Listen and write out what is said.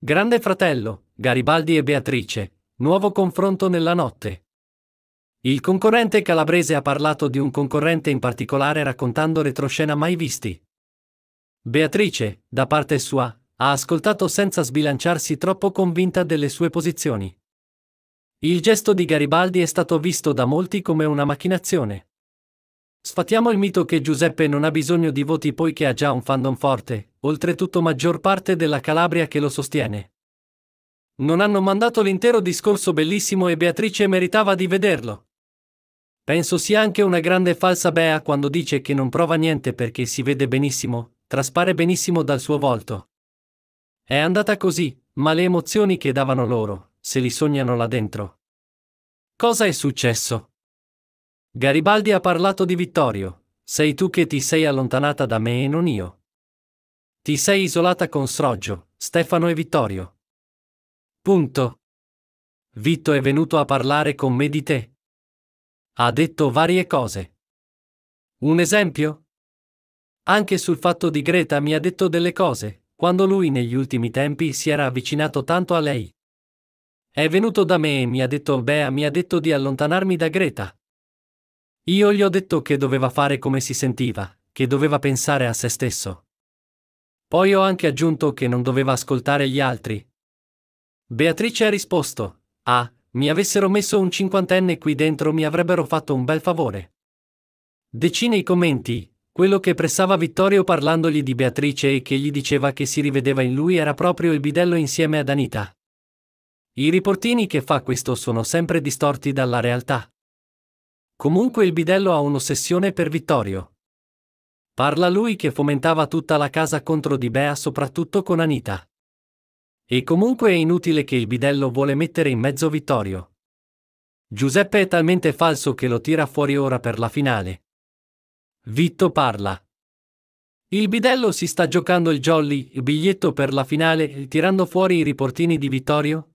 Grande fratello, Garibaldi e Beatrice, nuovo confronto nella notte. Il concorrente calabrese ha parlato di un concorrente in particolare raccontando retroscena mai visti. Beatrice, da parte sua, ha ascoltato senza sbilanciarsi troppo convinta delle sue posizioni. Il gesto di Garibaldi è stato visto da molti come una macchinazione. Sfatiamo il mito che Giuseppe non ha bisogno di voti poiché ha già un fandom forte, oltretutto maggior parte della Calabria che lo sostiene. Non hanno mandato l'intero discorso bellissimo e Beatrice meritava di vederlo. Penso sia anche una grande falsa Bea quando dice che non prova niente perché si vede benissimo, traspare benissimo dal suo volto. È andata così, ma le emozioni che davano loro, se li sognano là dentro. Cosa è successo? Garibaldi ha parlato di Vittorio, sei tu che ti sei allontanata da me e non io. Ti sei isolata con Sroggio, Stefano e Vittorio. Punto. Vitto è venuto a parlare con me di te. Ha detto varie cose. Un esempio? Anche sul fatto di Greta mi ha detto delle cose, quando lui negli ultimi tempi si era avvicinato tanto a lei. È venuto da me e mi ha detto Bea mi ha detto di allontanarmi da Greta, io gli ho detto che doveva fare come si sentiva, che doveva pensare a se stesso. Poi ho anche aggiunto che non doveva ascoltare gli altri. Beatrice ha risposto, ah, mi avessero messo un cinquantenne qui dentro mi avrebbero fatto un bel favore. Decine i commenti, quello che pressava Vittorio parlandogli di Beatrice e che gli diceva che si rivedeva in lui era proprio il bidello insieme ad Anita. I riportini che fa questo sono sempre distorti dalla realtà. Comunque il bidello ha un'ossessione per Vittorio. Parla lui che fomentava tutta la casa contro di Bea soprattutto con Anita. E comunque è inutile che il bidello vuole mettere in mezzo Vittorio. Giuseppe è talmente falso che lo tira fuori ora per la finale. Vitto parla. Il bidello si sta giocando il jolly, il biglietto per la finale, tirando fuori i riportini di Vittorio?